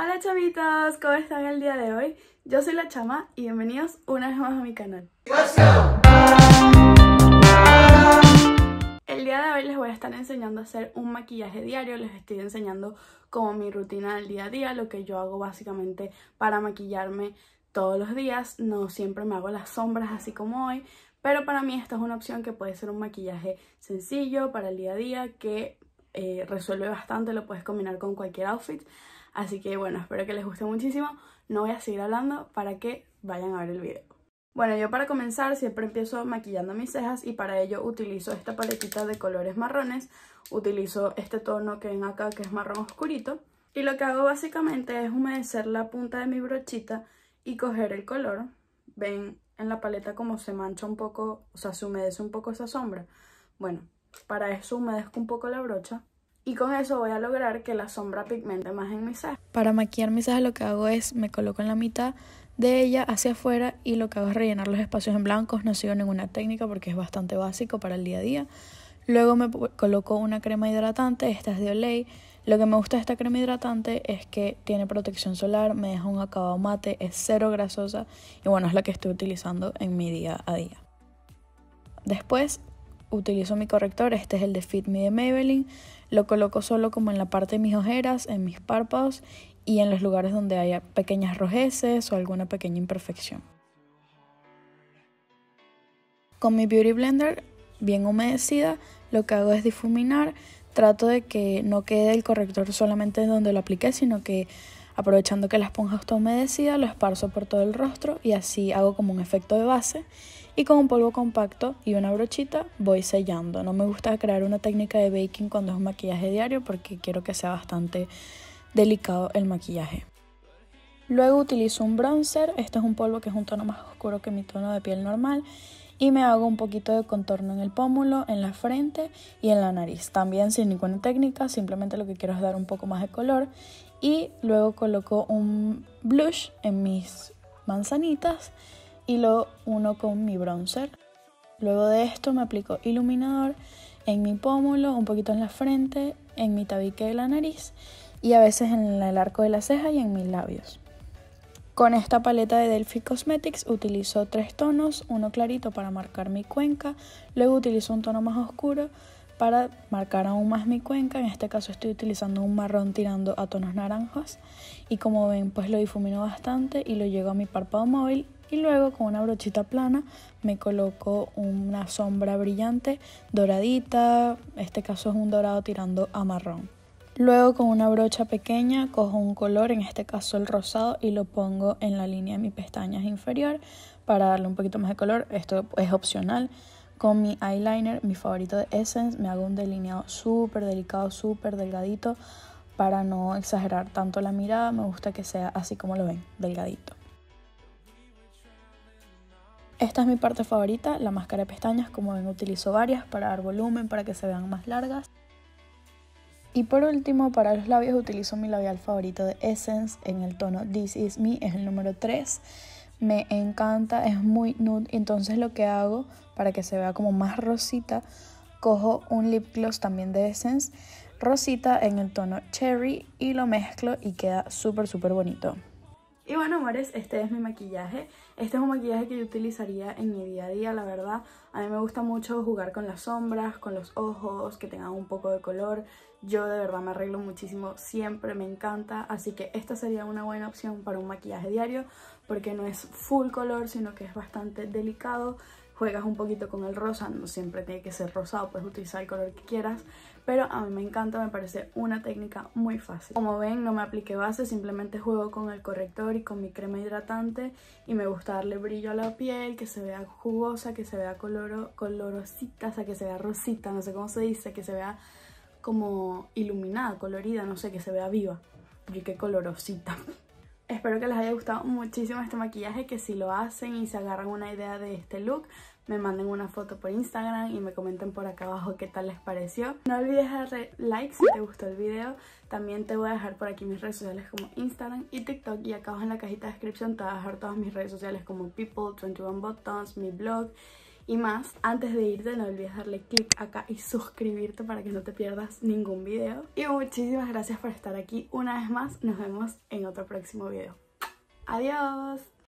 Hola chavitos, ¿cómo están el día de hoy? Yo soy la Chama y bienvenidos una vez más a mi canal. El día de hoy les voy a estar enseñando a hacer un maquillaje diario, les estoy enseñando como mi rutina del día a día, lo que yo hago básicamente para maquillarme todos los días, no siempre me hago las sombras así como hoy, pero para mí esta es una opción que puede ser un maquillaje sencillo para el día a día que eh, resuelve bastante, lo puedes combinar con cualquier outfit. Así que bueno, espero que les guste muchísimo. No voy a seguir hablando para que vayan a ver el video. Bueno, yo para comenzar siempre empiezo maquillando mis cejas y para ello utilizo esta paletita de colores marrones. Utilizo este tono que ven acá que es marrón oscurito. Y lo que hago básicamente es humedecer la punta de mi brochita y coger el color. Ven en la paleta como se mancha un poco, o sea, se humedece un poco esa sombra. Bueno, para eso humedezco un poco la brocha y con eso voy a lograr que la sombra pigmente más en mi ceja. Para maquillar mi ceja lo que hago es me coloco en la mitad de ella hacia afuera y lo que hago es rellenar los espacios en blancos, no sigo ninguna técnica porque es bastante básico para el día a día. Luego me coloco una crema hidratante, esta es de Olay. Lo que me gusta de esta crema hidratante es que tiene protección solar, me deja un acabado mate, es cero grasosa y bueno, es la que estoy utilizando en mi día a día. Después utilizo mi corrector, este es el de Fit Me de Maybelline, lo coloco solo como en la parte de mis ojeras, en mis párpados y en los lugares donde haya pequeñas rojeces o alguna pequeña imperfección. Con mi Beauty Blender bien humedecida, lo que hago es difuminar, trato de que no quede el corrector solamente donde lo apliqué, sino que aprovechando que la esponja está humedecida, lo esparzo por todo el rostro y así hago como un efecto de base y con un polvo compacto y una brochita voy sellando. No me gusta crear una técnica de baking cuando es un maquillaje diario porque quiero que sea bastante delicado el maquillaje. Luego utilizo un bronzer, este es un polvo que es un tono más oscuro que mi tono de piel normal y me hago un poquito de contorno en el pómulo, en la frente y en la nariz. También sin ninguna técnica, simplemente lo que quiero es dar un poco más de color y luego coloco un blush en mis manzanitas y lo uno con mi bronzer. Luego de esto me aplico iluminador en mi pómulo, un poquito en la frente, en mi tabique de la nariz y a veces en el arco de la ceja y en mis labios. Con esta paleta de Delphi Cosmetics utilizo tres tonos, uno clarito para marcar mi cuenca, luego utilizo un tono más oscuro para marcar aún más mi cuenca, en este caso estoy utilizando un marrón tirando a tonos naranjas y como ven pues lo difumino bastante y lo llego a mi párpado móvil y luego con una brochita plana me coloco una sombra brillante doradita, este caso es un dorado tirando a marrón. Luego con una brocha pequeña cojo un color, en este caso el rosado, y lo pongo en la línea de mis pestañas inferior para darle un poquito más de color. Esto es opcional. Con mi eyeliner, mi favorito de Essence, me hago un delineado súper delicado, súper delgadito para no exagerar tanto la mirada. Me gusta que sea así como lo ven, delgadito. Esta es mi parte favorita, la máscara de pestañas, como ven utilizo varias para dar volumen, para que se vean más largas. Y por último, para los labios utilizo mi labial favorito de Essence en el tono This Is Me, es el número 3. Me encanta, es muy nude, entonces lo que hago para que se vea como más rosita, cojo un lip gloss también de Essence, rosita en el tono Cherry y lo mezclo y queda súper súper bonito. Y bueno, amores, este es mi maquillaje. Este es un maquillaje que yo utilizaría en mi día a día, la verdad. A mí me gusta mucho jugar con las sombras, con los ojos, que tengan un poco de color. Yo de verdad me arreglo muchísimo, siempre me encanta. Así que esta sería una buena opción para un maquillaje diario, porque no es full color, sino que es bastante delicado juegas un poquito con el rosa, no siempre tiene que ser rosado, puedes utilizar el color que quieras, pero a mí me encanta, me parece una técnica muy fácil. Como ven, no me apliqué base, simplemente juego con el corrector y con mi crema hidratante y me gusta darle brillo a la piel, que se vea jugosa, que se vea coloro, colorosita, o sea, que se vea rosita, no sé cómo se dice, que se vea como iluminada, colorida, no sé, que se vea viva. Y qué colorosita. Espero que les haya gustado muchísimo este maquillaje, que si lo hacen y se agarran una idea de este look, me manden una foto por Instagram y me comenten por acá abajo qué tal les pareció. No olvides darle like si te gustó el video. También te voy a dejar por aquí mis redes sociales como Instagram y TikTok. Y acá abajo en la cajita de descripción te voy a dejar todas mis redes sociales como People, 21 Buttons, mi blog... Y más, antes de irte no olvides darle click acá y suscribirte para que no te pierdas ningún video. Y muchísimas gracias por estar aquí una vez más. Nos vemos en otro próximo video. ¡Adiós!